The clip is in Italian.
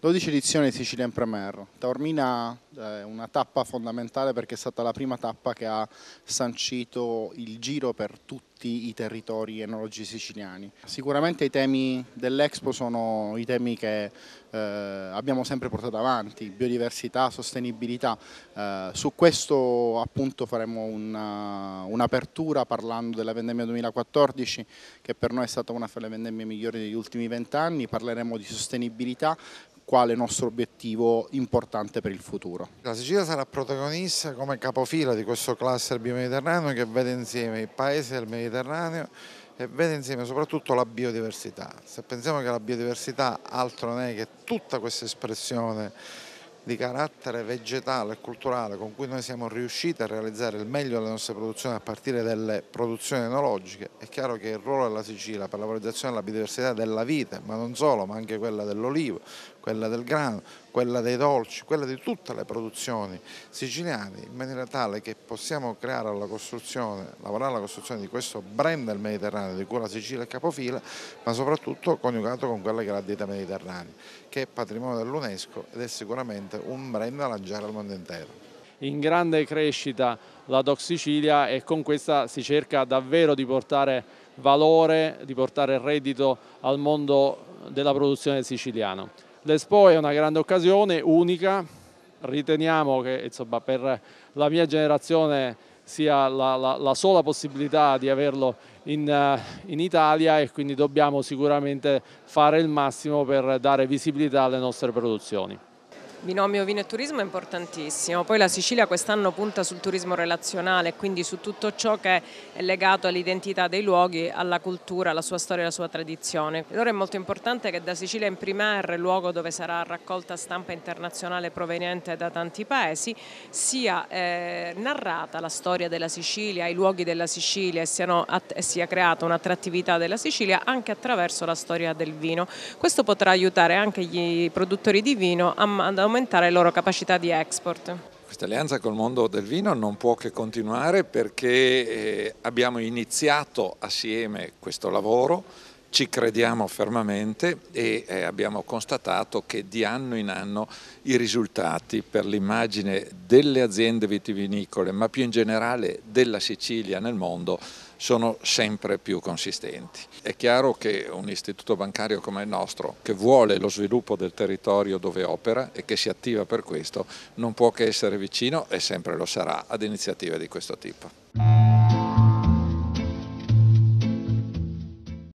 12 edizioni Sicilian Premier. Taormina è eh, una tappa fondamentale perché è stata la prima tappa che ha sancito il giro per tutti tutti i territori enologi siciliani. Sicuramente i temi dell'Expo sono i temi che eh, abbiamo sempre portato avanti, biodiversità, sostenibilità. Eh, su questo appunto faremo un'apertura un parlando della vendemmia 2014 che per noi è stata una delle vendemmie migliori degli ultimi vent'anni, parleremo di sostenibilità quale nostro obiettivo importante per il futuro. La Sicilia sarà protagonista come capofila di questo cluster biomediterraneo che vede insieme i paesi del Mediterraneo Mediterraneo e vede insieme soprattutto la biodiversità. Se pensiamo che la biodiversità altro non è che tutta questa espressione di carattere vegetale e culturale con cui noi siamo riusciti a realizzare il meglio delle nostre produzioni a partire dalle produzioni enologiche, è chiaro che il ruolo della Sicilia per la valorizzazione della biodiversità della vite, ma non solo, ma anche quella dell'olivo, quella del grano, quella dei dolci, quella di tutte le produzioni siciliane in maniera tale che possiamo creare la costruzione, lavorare alla costruzione di questo brand del Mediterraneo di cui la Sicilia è capofila ma soprattutto coniugato con quella che è la dieta mediterranea che è patrimonio dell'UNESCO ed è sicuramente un brand da lanciare al mondo intero in grande crescita la Doc Sicilia e con questa si cerca davvero di portare valore, di portare reddito al mondo della produzione siciliana. L'Expo è una grande occasione, unica, riteniamo che insomma, per la mia generazione sia la, la, la sola possibilità di averlo in, eh, in, Italia e quindi dobbiamo sicuramente fare il massimo per dare visibilità alle nostre produzioni binomio vino e turismo è importantissimo, poi la Sicilia quest'anno punta sul turismo relazionale, quindi su tutto ciò che è legato all'identità dei luoghi, alla cultura, alla sua storia e alla sua tradizione. Allora è molto importante che da Sicilia in primer, luogo dove sarà raccolta stampa internazionale proveniente da tanti paesi, sia eh, narrata la storia della Sicilia, i luoghi della Sicilia e, siano, e sia creata un'attrattività della Sicilia anche attraverso la storia del vino. Questo potrà aiutare anche i produttori di vino a, a aumentare le loro capacità di export. Questa alleanza col mondo del vino non può che continuare perché eh, abbiamo iniziato assieme questo lavoro ci crediamo fermamente e eh, abbiamo constatato che di anno in anno i risultati per l'immagine delle aziende vitivinicole, ma più in generale della Sicilia nel mondo, sono sempre più consistenti. È chiaro che un istituto bancario come il nostro, che vuole lo sviluppo del territorio dove opera e che si attiva per questo, non può che essere vicino e sempre lo sarà ad iniziative di questo tipo.